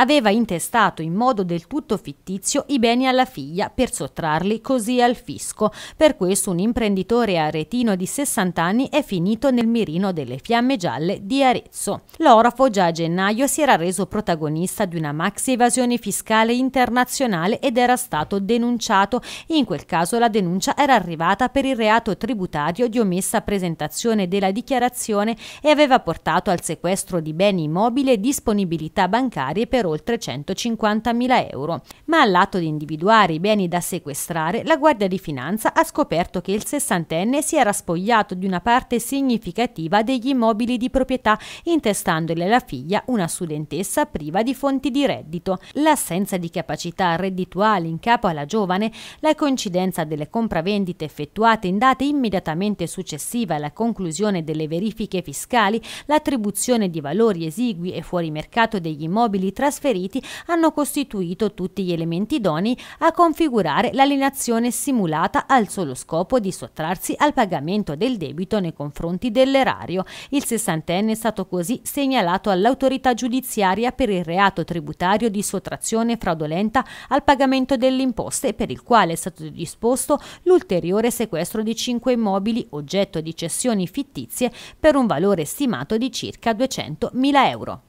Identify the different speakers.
Speaker 1: aveva intestato in modo del tutto fittizio i beni alla figlia per sottrarli così al fisco. Per questo un imprenditore aretino di 60 anni è finito nel mirino delle fiamme gialle di Arezzo. L'orafo già a gennaio si era reso protagonista di una maxi evasione fiscale internazionale ed era stato denunciato. In quel caso la denuncia era arrivata per il reato tributario di omessa presentazione della dichiarazione e aveva portato al sequestro di beni immobili e disponibilità bancarie per oltre 150.000 euro. Ma all'atto di individuare i beni da sequestrare, la Guardia di Finanza ha scoperto che il sessantenne si era spogliato di una parte significativa degli immobili di proprietà, intestandole alla figlia, una studentessa priva di fonti di reddito. L'assenza di capacità reddituali in capo alla giovane, la coincidenza delle compravendite effettuate in date immediatamente successive alla conclusione delle verifiche fiscali, l'attribuzione di valori esigui e fuori mercato degli immobili trasferiti trasferiti hanno costituito tutti gli elementi idoni a configurare l'alienazione simulata al solo scopo di sottrarsi al pagamento del debito nei confronti dell'erario. Il sessantenne è stato così segnalato all'autorità giudiziaria per il reato tributario di sottrazione fraudolenta al pagamento delle imposte per il quale è stato disposto l'ulteriore sequestro di cinque immobili oggetto di cessioni fittizie per un valore stimato di circa 200.000 euro.